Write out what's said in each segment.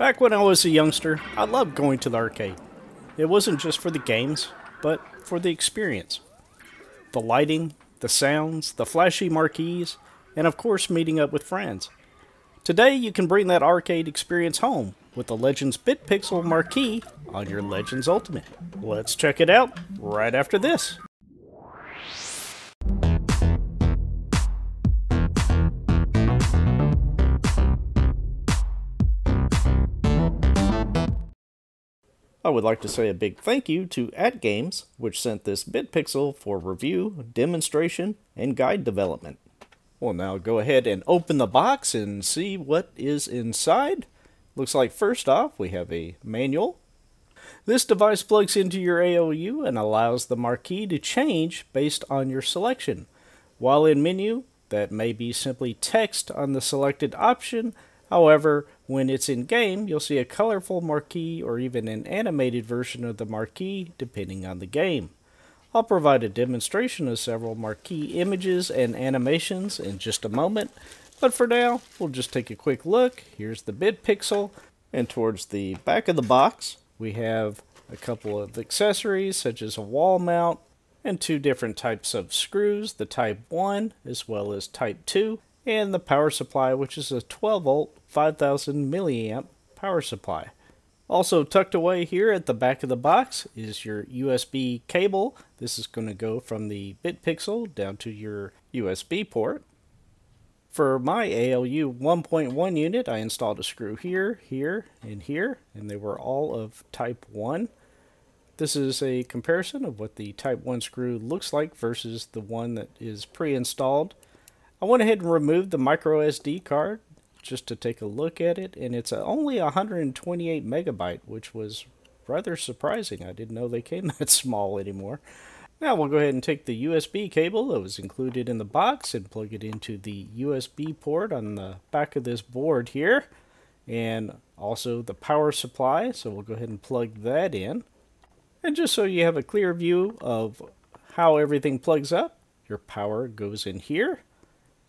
Back when I was a youngster, I loved going to the arcade. It wasn't just for the games, but for the experience. The lighting, the sounds, the flashy marquees, and of course meeting up with friends. Today you can bring that arcade experience home with the Legends Bitpixel marquee on your Legends Ultimate. Let's check it out right after this. I would like to say a big thank you to AtGames, which sent this BitPixel for review, demonstration, and guide development. We'll now go ahead and open the box and see what is inside. Looks like first off we have a manual. This device plugs into your AOU and allows the marquee to change based on your selection. While in menu, that may be simply text on the selected option. However, when it's in game, you'll see a colorful marquee or even an animated version of the marquee depending on the game. I'll provide a demonstration of several marquee images and animations in just a moment, but for now, we'll just take a quick look. Here's the bid pixel, and towards the back of the box, we have a couple of accessories such as a wall mount and two different types of screws, the type 1 as well as type 2, and the power supply, which is a 12 volt, 5000 milliamp power supply. Also tucked away here at the back of the box is your USB cable. This is going to go from the BitPixel down to your USB port. For my ALU 1.1 unit, I installed a screw here, here, and here, and they were all of type 1. This is a comparison of what the type 1 screw looks like versus the one that is pre-installed I went ahead and removed the micro SD card just to take a look at it, and it's only 128 megabyte, which was rather surprising. I didn't know they came that small anymore. Now we'll go ahead and take the USB cable that was included in the box and plug it into the USB port on the back of this board here, and also the power supply, so we'll go ahead and plug that in. And just so you have a clear view of how everything plugs up, your power goes in here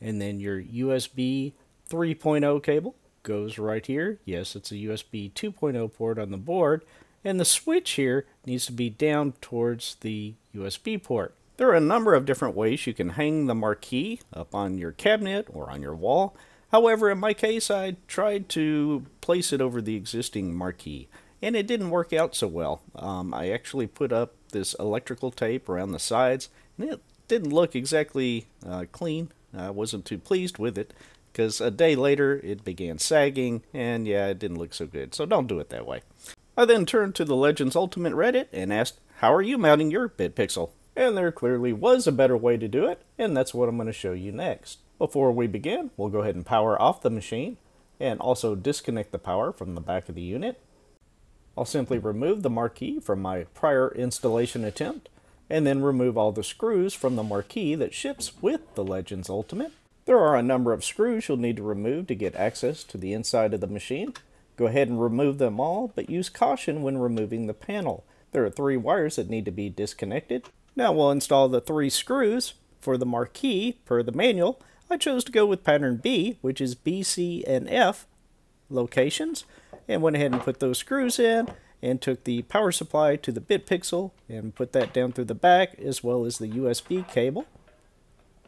and then your USB 3.0 cable goes right here. Yes, it's a USB 2.0 port on the board, and the switch here needs to be down towards the USB port. There are a number of different ways you can hang the marquee up on your cabinet or on your wall. However, in my case, I tried to place it over the existing marquee, and it didn't work out so well. Um, I actually put up this electrical tape around the sides, and it didn't look exactly uh, clean I wasn't too pleased with it because a day later it began sagging, and yeah, it didn't look so good, so don't do it that way. I then turned to the Legends Ultimate Reddit and asked, How are you mounting your BitPixel? And there clearly was a better way to do it, and that's what I'm going to show you next. Before we begin, we'll go ahead and power off the machine, and also disconnect the power from the back of the unit. I'll simply remove the marquee from my prior installation attempt, and then remove all the screws from the marquee that ships with the Legends Ultimate. There are a number of screws you'll need to remove to get access to the inside of the machine. Go ahead and remove them all, but use caution when removing the panel. There are three wires that need to be disconnected. Now we'll install the three screws for the marquee per the manual. I chose to go with pattern B, which is B, C, and F locations, and went ahead and put those screws in and took the power supply to the bit pixel and put that down through the back as well as the USB cable.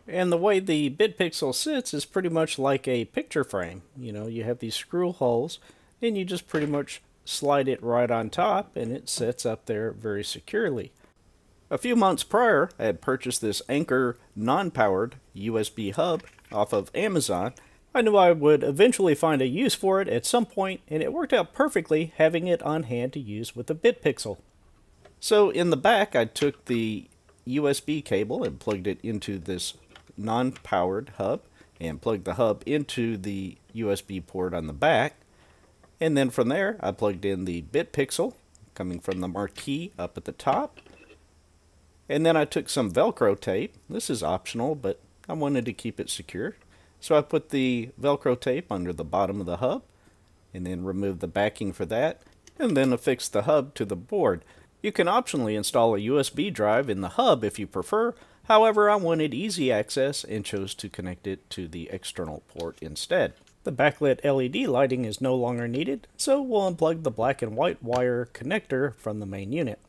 And the way the bit pixel sits is pretty much like a picture frame. You know, you have these screw holes and you just pretty much slide it right on top and it sits up there very securely. A few months prior, I had purchased this Anchor non-powered USB hub off of Amazon I knew I would eventually find a use for it at some point, and it worked out perfectly having it on hand to use with the BitPixel. So in the back, I took the USB cable and plugged it into this non-powered hub, and plugged the hub into the USB port on the back. And then from there, I plugged in the BitPixel coming from the marquee up at the top. And then I took some Velcro tape. This is optional, but I wanted to keep it secure. So I put the Velcro tape under the bottom of the hub and then remove the backing for that and then affix the hub to the board. You can optionally install a USB drive in the hub if you prefer, however I wanted easy access and chose to connect it to the external port instead. The backlit LED lighting is no longer needed, so we'll unplug the black and white wire connector from the main unit.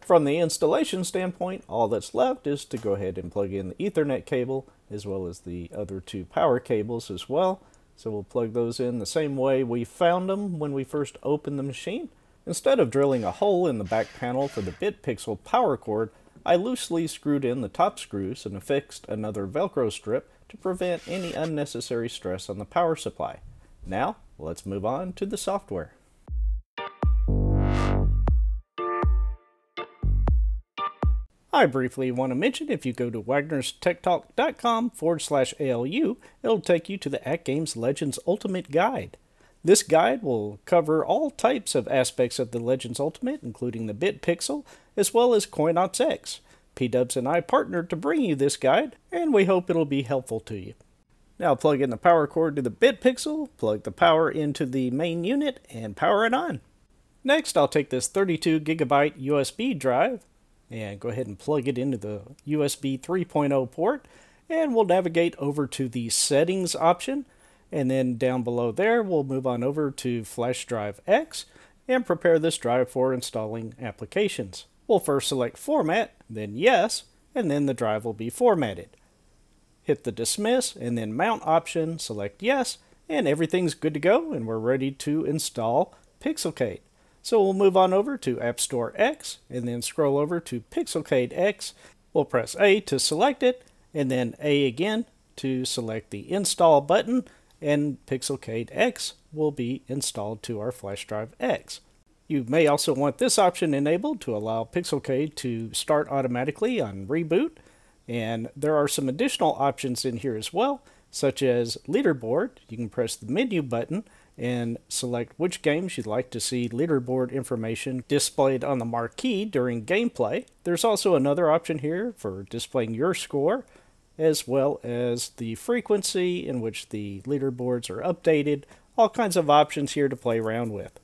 From the installation standpoint, all that's left is to go ahead and plug in the Ethernet cable as well as the other two power cables as well. So we'll plug those in the same way we found them when we first opened the machine. Instead of drilling a hole in the back panel for the BitPixel power cord, I loosely screwed in the top screws and affixed another Velcro strip to prevent any unnecessary stress on the power supply. Now, let's move on to the software. I briefly want to mention if you go to wagnerstechtalk.com forward slash ALU, it'll take you to the At Games Legends Ultimate Guide. This guide will cover all types of aspects of the Legends Ultimate, including the Bit Pixel, as well as Coinops X. PDubs and I partnered to bring you this guide, and we hope it'll be helpful to you. Now plug in the power cord to the bit pixel, plug the power into the main unit, and power it on. Next I'll take this 32 gigabyte USB drive, and go ahead and plug it into the USB 3.0 port and we'll navigate over to the settings option and then down below there we'll move on over to flash drive X and prepare this drive for installing applications. We'll first select format then yes and then the drive will be formatted. Hit the dismiss and then mount option select yes and everything's good to go and we're ready to install Pixelcate. So we'll move on over to App Store X and then scroll over to Pixelcade X. We'll press A to select it and then A again to select the install button and Pixelcade X will be installed to our flash drive X. You may also want this option enabled to allow Pixelcade to start automatically on reboot. And there are some additional options in here as well, such as leaderboard. You can press the menu button and select which games you'd like to see leaderboard information displayed on the marquee during gameplay. There's also another option here for displaying your score, as well as the frequency in which the leaderboards are updated, all kinds of options here to play around with.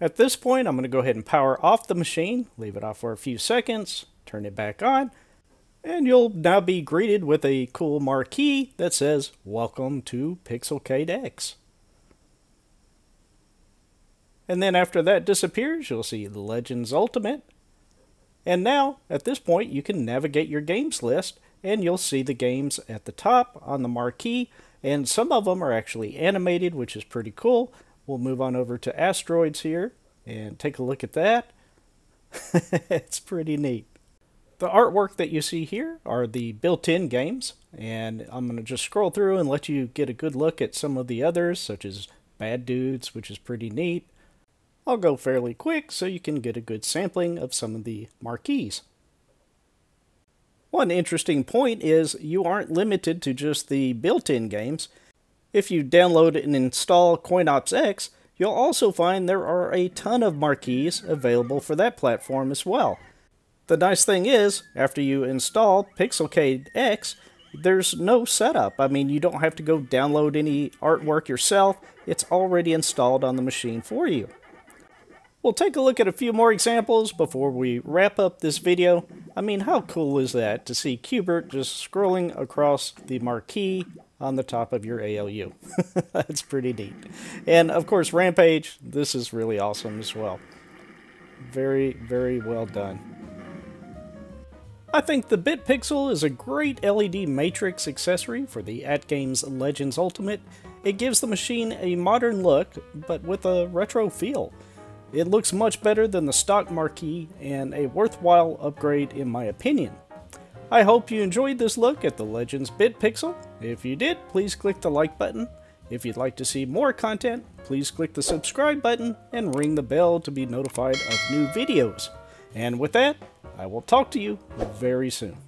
At this point, I'm going to go ahead and power off the machine, leave it off for a few seconds, turn it back on, and you'll now be greeted with a cool marquee that says, Welcome to Pixel Dex. And then after that disappears, you'll see the Legends Ultimate. And now, at this point, you can navigate your games list, and you'll see the games at the top on the marquee, and some of them are actually animated, which is pretty cool. We'll move on over to Asteroids here and take a look at that. it's pretty neat. The artwork that you see here are the built-in games, and I'm going to just scroll through and let you get a good look at some of the others, such as Bad Dudes, which is pretty neat, I'll go fairly quick so you can get a good sampling of some of the marquees. One interesting point is you aren't limited to just the built-in games. If you download and install CoinOps X, you'll also find there are a ton of marquees available for that platform as well. The nice thing is, after you install Pixelcade X, there's no setup. I mean, you don't have to go download any artwork yourself. It's already installed on the machine for you. We'll take a look at a few more examples before we wrap up this video. I mean, how cool is that to see Qbert just scrolling across the marquee on the top of your ALU? That's pretty neat. And of course, Rampage, this is really awesome as well. Very, very well done. I think the BitPixel is a great LED matrix accessory for the AtGames Legends Ultimate. It gives the machine a modern look, but with a retro feel. It looks much better than the stock marquee and a worthwhile upgrade in my opinion. I hope you enjoyed this look at the Legends Bit Pixel. If you did, please click the like button. If you'd like to see more content, please click the subscribe button and ring the bell to be notified of new videos. And with that, I will talk to you very soon.